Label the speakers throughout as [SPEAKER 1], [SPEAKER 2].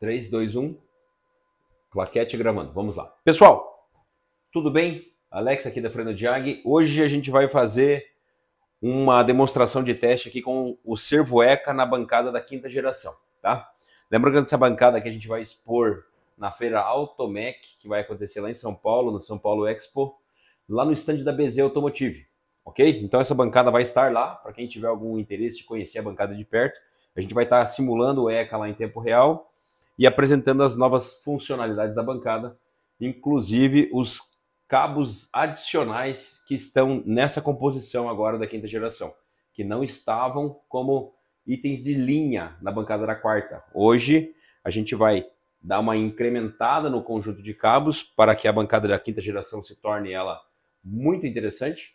[SPEAKER 1] 3, 2, 1. Claquete gravando. Vamos lá. Pessoal, tudo bem? Alex aqui da Freno Diag. Hoje a gente vai fazer uma demonstração de teste aqui com o servo ECA na bancada da quinta geração, tá? Lembrando que essa bancada que a gente vai expor na feira Automec, que vai acontecer lá em São Paulo, no São Paulo Expo, lá no estande da BZ Automotive, ok? Então essa bancada vai estar lá, para quem tiver algum interesse de conhecer a bancada de perto. A gente vai estar simulando o ECA lá em tempo real e apresentando as novas funcionalidades da bancada, inclusive os cabos adicionais que estão nessa composição agora da quinta geração, que não estavam como itens de linha na bancada da quarta. Hoje a gente vai dar uma incrementada no conjunto de cabos para que a bancada da quinta geração se torne ela muito interessante.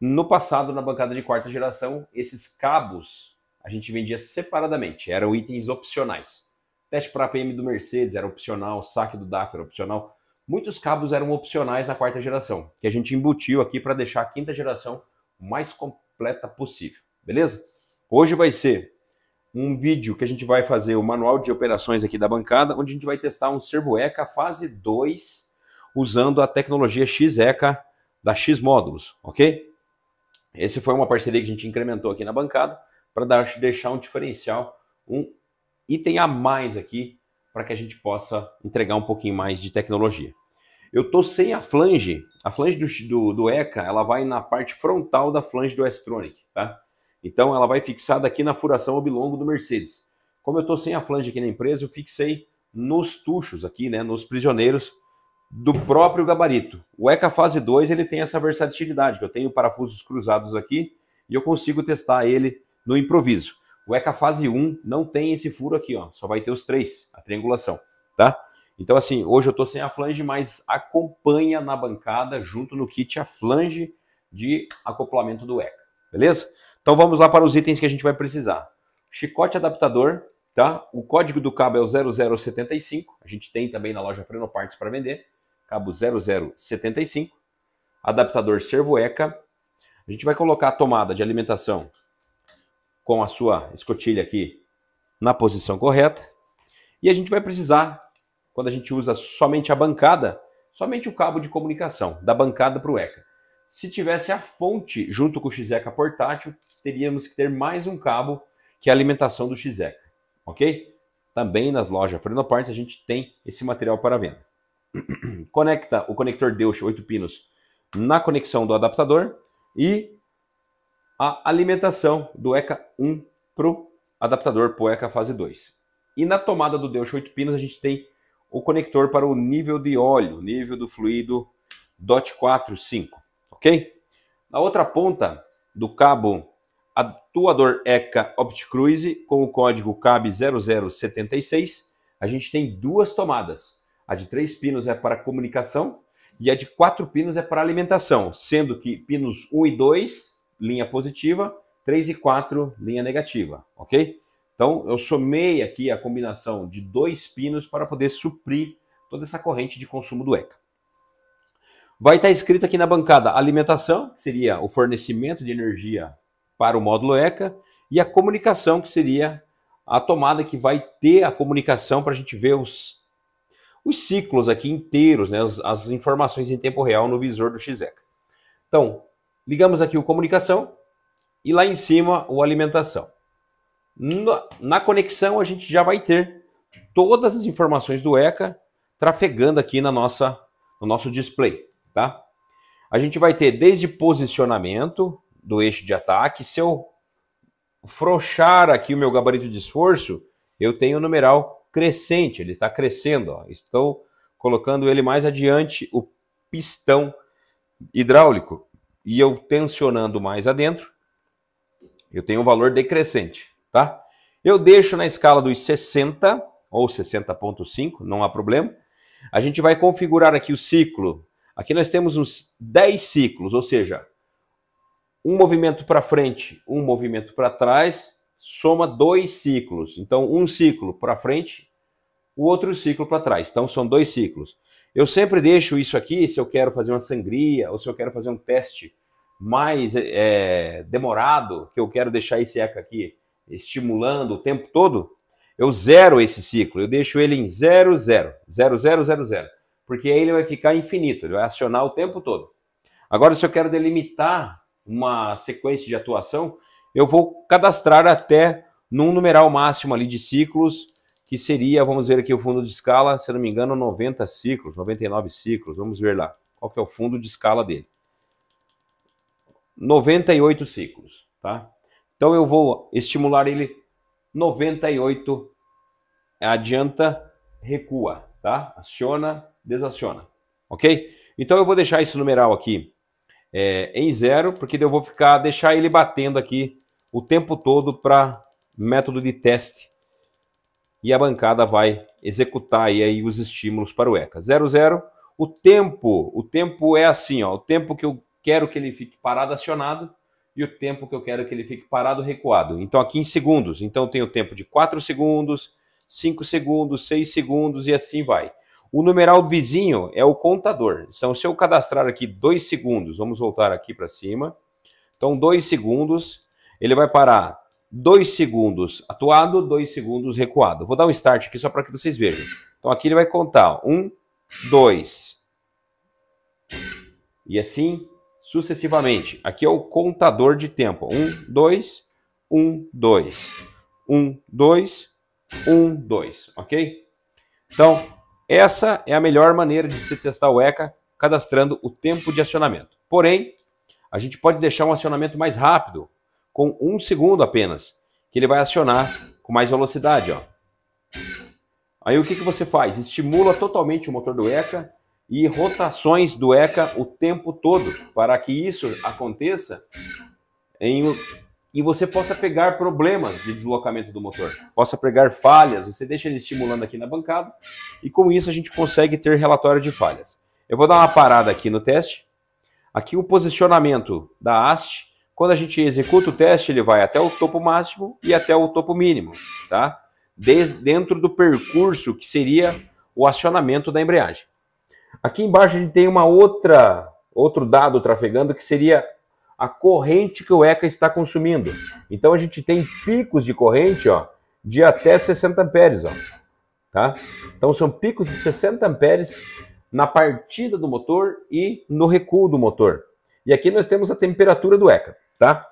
[SPEAKER 1] No passado, na bancada de quarta geração, esses cabos a gente vendia separadamente, eram itens opcionais. Teste para APM do Mercedes era opcional, saque do DAF era opcional. Muitos cabos eram opcionais na quarta geração, que a gente embutiu aqui para deixar a quinta geração o mais completa possível, beleza? Hoje vai ser um vídeo que a gente vai fazer o manual de operações aqui da bancada, onde a gente vai testar um servo ECA fase 2 usando a tecnologia XECA da X Módulos, ok? Esse foi uma parceria que a gente incrementou aqui na bancada para deixar um diferencial, um item a mais aqui para que a gente possa entregar um pouquinho mais de tecnologia. Eu estou sem a flange, a flange do, do, do, ECA, ela vai na parte frontal da flange do S-Tronic, tá? Então ela vai fixada aqui na furação oblongo do Mercedes. Como eu estou sem a flange aqui na empresa, eu fixei nos tuchos aqui, né, nos prisioneiros do próprio gabarito. O ECA Fase 2 ele tem essa versatilidade, que eu tenho parafusos cruzados aqui e eu consigo testar ele no improviso. O ECA fase 1 não tem esse furo aqui, ó, só vai ter os três, a triangulação, tá? Então, assim, hoje eu tô sem a flange, mas acompanha na bancada, junto no kit, a flange de acoplamento do ECA, beleza? Então vamos lá para os itens que a gente vai precisar. Chicote adaptador, tá? O código do cabo é o 0075, a gente tem também na loja Frenoparts para vender, cabo 0075, adaptador servo ECA, a gente vai colocar a tomada de alimentação com a sua escotilha aqui na posição correta. E a gente vai precisar, quando a gente usa somente a bancada, somente o cabo de comunicação, da bancada para o ECA. Se tivesse a fonte junto com o XECA portátil, teríamos que ter mais um cabo que é a alimentação do XECA, ok? Também nas lojas Frenoparts a gente tem esse material para venda. Conecta o conector Deus 8 pinos na conexão do adaptador e a alimentação do ECA 1 para o adaptador para o ECA fase 2. E na tomada do Delch 8 pinos a gente tem o conector para o nível de óleo, nível do fluido DOT 4, 5, ok? Na outra ponta do cabo atuador ECA Opticruise com o código CAB0076, a gente tem duas tomadas. A de 3 pinos é para comunicação e a de 4 pinos é para alimentação, sendo que pinos 1 e 2 linha positiva, 3 e 4, linha negativa, ok? Então, eu somei aqui a combinação de dois pinos para poder suprir toda essa corrente de consumo do ECA. Vai estar escrito aqui na bancada alimentação, que seria o fornecimento de energia para o módulo ECA, e a comunicação, que seria a tomada que vai ter a comunicação para a gente ver os, os ciclos aqui inteiros, né, as, as informações em tempo real no visor do XECA. Então, Ligamos aqui o comunicação e lá em cima o alimentação. Na conexão a gente já vai ter todas as informações do ECA trafegando aqui na nossa, no nosso display, tá? A gente vai ter desde posicionamento do eixo de ataque, se eu frouxar aqui o meu gabarito de esforço, eu tenho o numeral crescente, ele está crescendo, ó. estou colocando ele mais adiante, o pistão hidráulico e eu tensionando mais adentro, eu tenho um valor decrescente, tá? Eu deixo na escala dos 60 ou 60.5, não há problema. A gente vai configurar aqui o ciclo. Aqui nós temos uns 10 ciclos, ou seja, um movimento para frente, um movimento para trás, soma dois ciclos. Então, um ciclo para frente, o outro ciclo para trás. Então, são dois ciclos. Eu sempre deixo isso aqui se eu quero fazer uma sangria ou se eu quero fazer um teste mais é, demorado, que eu quero deixar esse eco aqui estimulando o tempo todo, eu zero esse ciclo, eu deixo ele em zero zero zero, porque aí ele vai ficar infinito, ele vai acionar o tempo todo. Agora, se eu quero delimitar uma sequência de atuação, eu vou cadastrar até num numeral máximo ali de ciclos, que seria, vamos ver aqui o fundo de escala, se eu não me engano, 90 ciclos, 99 ciclos, vamos ver lá, qual que é o fundo de escala dele. 98 ciclos, tá? Então eu vou estimular ele 98, adianta, recua, tá? Aciona, desaciona, ok? Então eu vou deixar esse numeral aqui é, em zero, porque eu vou ficar, deixar ele batendo aqui o tempo todo para método de teste. E a bancada vai executar aí, aí os estímulos para o ECA. 00, o tempo, o tempo é assim, ó, o tempo que eu quero que ele fique parado acionado e o tempo que eu quero que ele fique parado recuado. Então aqui em segundos, então tem o tempo de 4 segundos, 5 segundos, 6 segundos e assim vai. O numeral vizinho é o contador. Então se eu cadastrar aqui 2 segundos, vamos voltar aqui para cima. Então 2 segundos, ele vai parar 2 segundos atuado, 2 segundos recuado. Vou dar um start aqui só para que vocês vejam. Então aqui ele vai contar 1, 2 e assim sucessivamente. Aqui é o contador de tempo. Um, dois, um, dois, um, dois, um, dois, ok? Então, essa é a melhor maneira de se testar o ECA, cadastrando o tempo de acionamento. Porém, a gente pode deixar um acionamento mais rápido, com um segundo apenas, que ele vai acionar com mais velocidade, ó. Aí o que, que você faz? Estimula totalmente o motor do ECA e rotações do ECA o tempo todo, para que isso aconteça em, e você possa pegar problemas de deslocamento do motor, possa pegar falhas, você deixa ele estimulando aqui na bancada e com isso a gente consegue ter relatório de falhas. Eu vou dar uma parada aqui no teste. Aqui o posicionamento da haste, quando a gente executa o teste, ele vai até o topo máximo e até o topo mínimo, tá? Desde, dentro do percurso que seria o acionamento da embreagem. Aqui embaixo a gente tem uma outra, outro dado trafegando que seria a corrente que o ECA está consumindo. Então a gente tem picos de corrente, ó, de até 60 amperes, ó. Tá? Então são picos de 60 amperes na partida do motor e no recuo do motor. E aqui nós temos a temperatura do ECA, tá?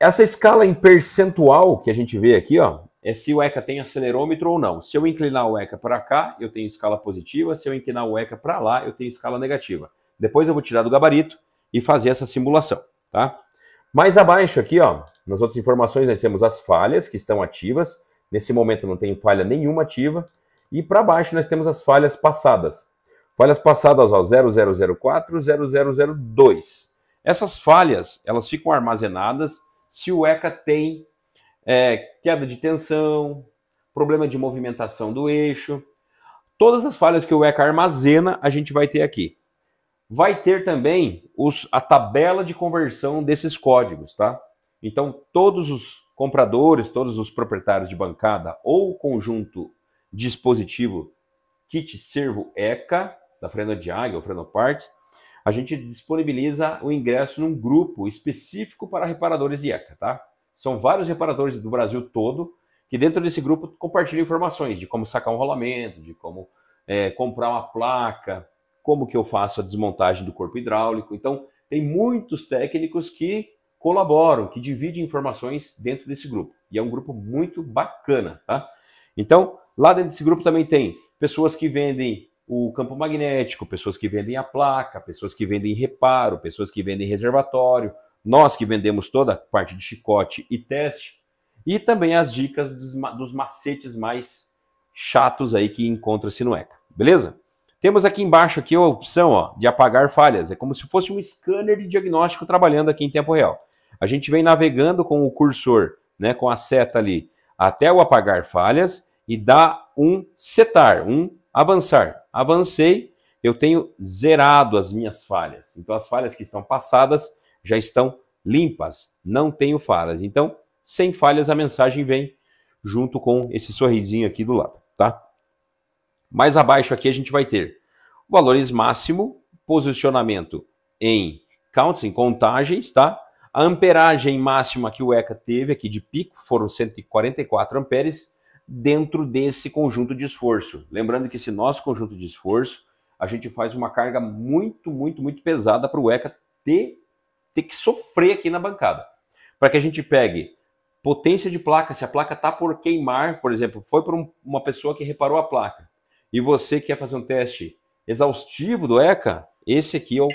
[SPEAKER 1] Essa escala em percentual que a gente vê aqui, ó, é se o ECA tem acelerômetro ou não. Se eu inclinar o ECA para cá, eu tenho escala positiva, se eu inclinar o ECA para lá, eu tenho escala negativa. Depois eu vou tirar do gabarito e fazer essa simulação, tá? Mais abaixo aqui, ó, nas outras informações nós temos as falhas que estão ativas. Nesse momento não tem falha nenhuma ativa. E para baixo nós temos as falhas passadas. Falhas passadas, ó, 0004, 0002. Essas falhas, elas ficam armazenadas se o ECA tem é, queda de tensão, problema de movimentação do eixo. Todas as falhas que o ECA armazena, a gente vai ter aqui. Vai ter também os, a tabela de conversão desses códigos, tá? Então, todos os compradores, todos os proprietários de bancada ou conjunto dispositivo kit servo ECA, da Freno de Águia ou Freno Parts, a gente disponibiliza o ingresso num grupo específico para reparadores de ECA, tá? São vários reparadores do Brasil todo que dentro desse grupo compartilham informações de como sacar um rolamento, de como é, comprar uma placa, como que eu faço a desmontagem do corpo hidráulico. Então, tem muitos técnicos que colaboram, que dividem informações dentro desse grupo. E é um grupo muito bacana, tá? Então, lá dentro desse grupo também tem pessoas que vendem o campo magnético, pessoas que vendem a placa, pessoas que vendem reparo, pessoas que vendem reservatório, nós que vendemos toda a parte de chicote e teste, e também as dicas dos, dos macetes mais chatos aí que encontra-se no ECA, beleza? Temos aqui embaixo aqui a opção ó, de apagar falhas, é como se fosse um scanner de diagnóstico trabalhando aqui em tempo real. A gente vem navegando com o cursor, né, com a seta ali, até o apagar falhas e dá um setar, um avançar. Avancei, eu tenho zerado as minhas falhas. Então as falhas que estão passadas já estão limpas, não tenho falhas. Então, sem falhas, a mensagem vem junto com esse sorrisinho aqui do lado, tá? Mais abaixo aqui a gente vai ter valores máximo, posicionamento em counts, em contagens, tá? A amperagem máxima que o ECA teve aqui de pico foram 144 amperes dentro desse conjunto de esforço. Lembrando que esse nosso conjunto de esforço, a gente faz uma carga muito, muito, muito pesada para o ECA ter ter que sofrer aqui na bancada. Para que a gente pegue potência de placa, se a placa está por queimar, por exemplo, foi por um, uma pessoa que reparou a placa, e você quer fazer um teste exaustivo do ECA, esse aqui é o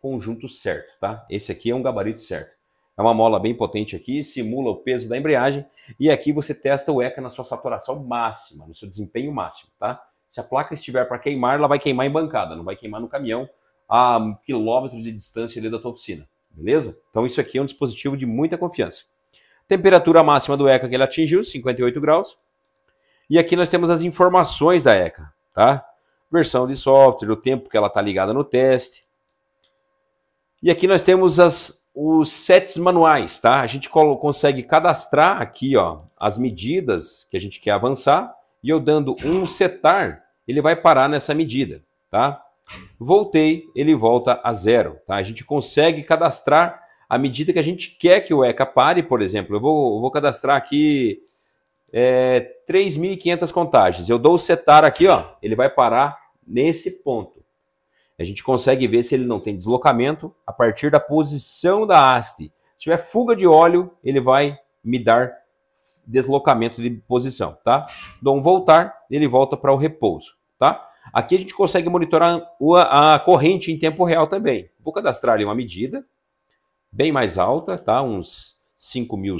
[SPEAKER 1] conjunto certo, tá? Esse aqui é um gabarito certo. É uma mola bem potente aqui, simula o peso da embreagem, e aqui você testa o ECA na sua saturação máxima, no seu desempenho máximo, tá? Se a placa estiver para queimar, ela vai queimar em bancada, não vai queimar no caminhão a quilômetros de distância ali da tua oficina. Beleza? Então isso aqui é um dispositivo de muita confiança. Temperatura máxima do ECA que ele atingiu, 58 graus. E aqui nós temos as informações da ECA, tá? Versão de software, o tempo que ela está ligada no teste. E aqui nós temos as, os sets manuais, tá? A gente consegue cadastrar aqui, ó, as medidas que a gente quer avançar. E eu dando um setar, ele vai parar nessa medida, tá? Voltei, ele volta a zero. Tá? A gente consegue cadastrar à medida que a gente quer que o ECA pare, por exemplo. Eu vou, eu vou cadastrar aqui é, 3.500 contagens. Eu dou o setar aqui, ó, ele vai parar nesse ponto. A gente consegue ver se ele não tem deslocamento a partir da posição da haste. Se tiver fuga de óleo, ele vai me dar deslocamento de posição, tá? Dou um voltar, ele volta para o repouso, tá? Aqui a gente consegue monitorar a corrente em tempo real também. Vou cadastrar ali uma medida, bem mais alta, tá? Uns 5 mil,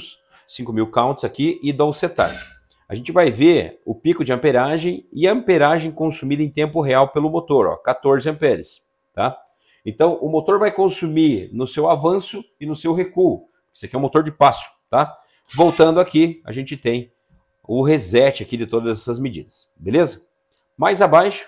[SPEAKER 1] 5 mil counts aqui e dou setar. A gente vai ver o pico de amperagem e a amperagem consumida em tempo real pelo motor, ó, 14 amperes, tá? Então, o motor vai consumir no seu avanço e no seu recuo. Isso aqui é um motor de passo, tá? Voltando aqui, a gente tem o reset aqui de todas essas medidas, beleza? Mais abaixo,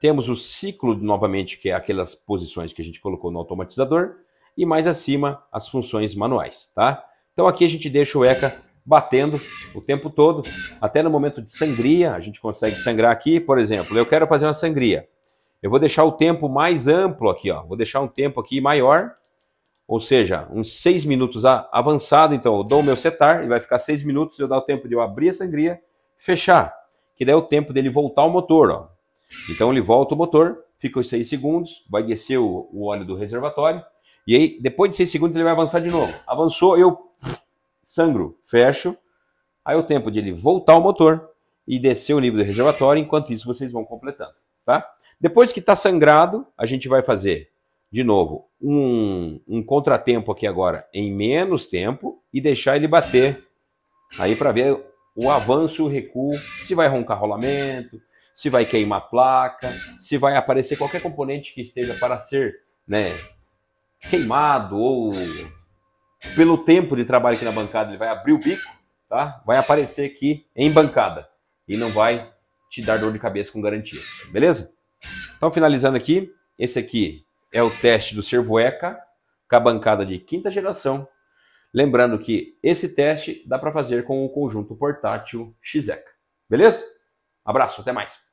[SPEAKER 1] temos o ciclo novamente, que é aquelas posições que a gente colocou no automatizador, e mais acima, as funções manuais, tá? Então aqui a gente deixa o ECA batendo o tempo todo, até no momento de sangria, a gente consegue sangrar aqui, por exemplo, eu quero fazer uma sangria. Eu vou deixar o tempo mais amplo aqui, ó. Vou deixar um tempo aqui maior, ou seja, uns seis minutos avançado, então eu dou o meu setar, e vai ficar seis minutos, eu dou o tempo de eu abrir a sangria, fechar que dá é o tempo dele voltar o motor. Ó. Então ele volta o motor, fica os 6 segundos, vai descer o, o óleo do reservatório, e aí depois de 6 segundos ele vai avançar de novo. Avançou, eu sangro, fecho, aí é o tempo dele voltar o motor e descer o nível do reservatório, enquanto isso vocês vão completando, tá? Depois que está sangrado, a gente vai fazer, de novo, um, um contratempo aqui agora em menos tempo e deixar ele bater aí para ver o avanço e o recuo, se vai roncar rolamento, se vai queimar placa, se vai aparecer qualquer componente que esteja para ser né, queimado ou pelo tempo de trabalho aqui na bancada, ele vai abrir o bico, tá? Vai aparecer aqui em bancada e não vai te dar dor de cabeça com garantia, beleza? Então, finalizando aqui, esse aqui é o teste do servoeca com a bancada de quinta geração Lembrando que esse teste dá para fazer com o conjunto portátil XECA. Beleza? Abraço, até mais!